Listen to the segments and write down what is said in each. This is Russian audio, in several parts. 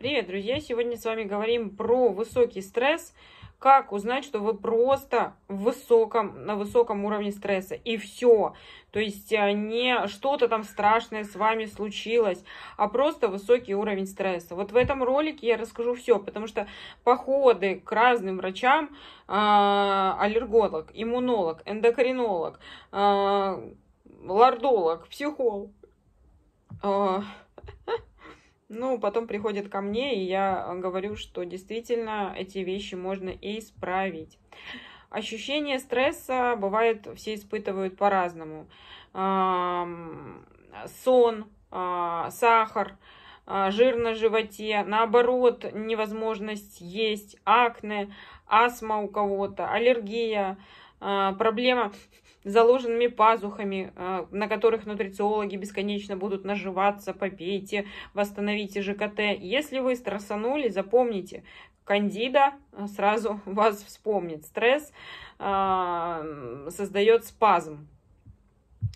Привет, друзья! Сегодня с вами говорим про высокий стресс. Как узнать, что вы просто в высоком, на высоком уровне стресса и все. То есть а, не что-то там страшное с вами случилось, а просто высокий уровень стресса. Вот в этом ролике я расскажу все, потому что походы к разным врачам, а, аллерголог, иммунолог, эндокринолог, а, лордолог, психолог, ну, потом приходят ко мне, и я а, говорю, что действительно эти вещи можно исправить. Ощущение стресса бывает, все испытывают по-разному. Сон, а, сахар, а, жир на животе, наоборот, невозможность есть, акне, астма у кого-то, аллергия, проблема заложенными пазухами, э, на которых нутрициологи бесконечно будут наживаться, попейте, восстановите ЖКТ. Если вы стрессанули, запомните, кандида э, сразу вас вспомнит. Стресс э, создает спазм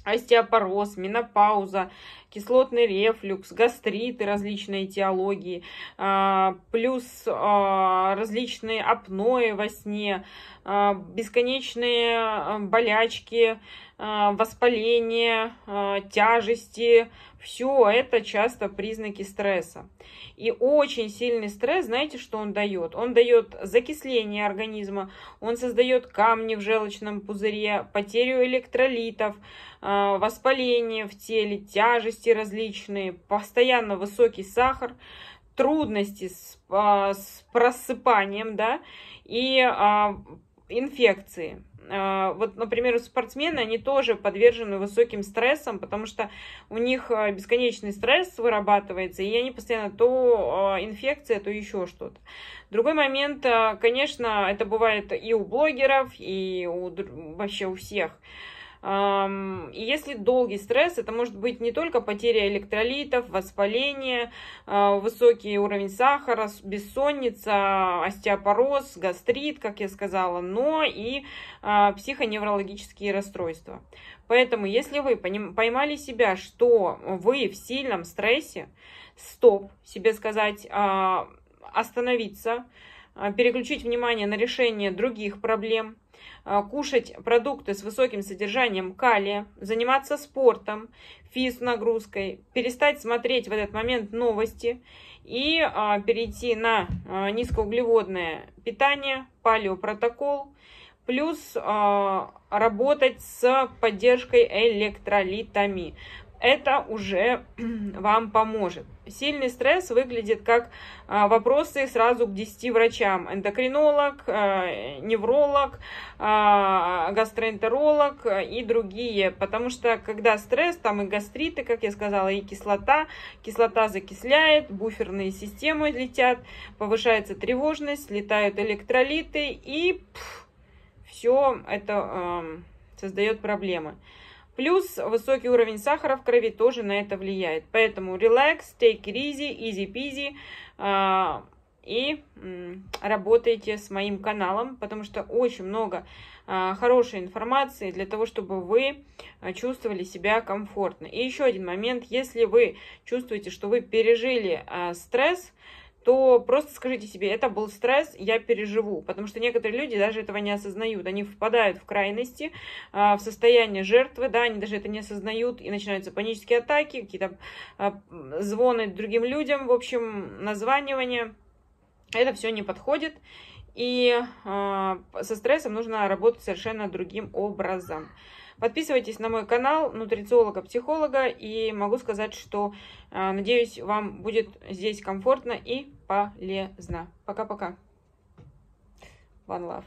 остеопороз, менопауза, кислотный рефлюкс, гастриты различные этиологии, а, плюс а, различные апноэ во сне, а, бесконечные болячки, а, воспаление, а, тяжести, все это часто признаки стресса. И очень сильный стресс, знаете, что он дает? Он дает закисление организма, он создает камни в желчном пузыре, потерю электролитов, а, воспаление в теле, тяжести различные, постоянно высокий сахар трудности с, с просыпанием, да, и инфекции. Э, вот, например, у спортсмены они тоже подвержены высоким стрессам, потому что у них э, бесконечный стресс вырабатывается, и они постоянно то э, инфекция, то еще что-то. Другой момент, конечно, это бывает и у блогеров, и у, вообще у всех. Если долгий стресс, это может быть не только потеря электролитов, воспаление, а, высокий уровень сахара, бессонница, остеопороз, гастрит, как я сказала, но и а, психоневрологические расстройства. Поэтому, если вы поймали себя, что вы в сильном стрессе, стоп, себе сказать, а, остановиться, переключить внимание на решение других проблем – а, кушать продукты с высоким содержанием калия, заниматься спортом, физ нагрузкой, перестать смотреть в этот момент новости и а, перейти на а, низкоуглеводное питание, палеопротокол, плюс работать с поддержкой электролитами это уже вам поможет. Сильный стресс выглядит как а, вопросы сразу к 10 врачам. Эндокринолог, а, невролог, а, гастроэнтеролог и другие. Потому что когда стресс, там и гастриты, как я сказала, и кислота. Кислота закисляет, буферные системы летят, повышается тревожность, летают электролиты и все это э, создает проблемы. Плюс высокий уровень сахара в крови тоже на это влияет. Поэтому relax, take it easy, easy peasy. А, и работайте с моим каналом, потому что очень много а, хорошей информации для того, чтобы вы а, чувствовали себя комфортно. И еще один момент, если вы чувствуете, что вы пережили стресс, то просто скажите себе, это был стресс, я переживу. Потому что некоторые люди даже этого не осознают. Они впадают в крайности, а, в состояние жертвы, да, они даже это не осознают, и начинаются панические атаки, какие-то а, звоны другим людям, в общем, названивание. Это все не подходит. И э, со стрессом нужно работать совершенно другим образом. Подписывайтесь на мой канал нутрициолога-психолога. И могу сказать, что э, надеюсь, вам будет здесь комфортно и полезно. Пока-пока. One love.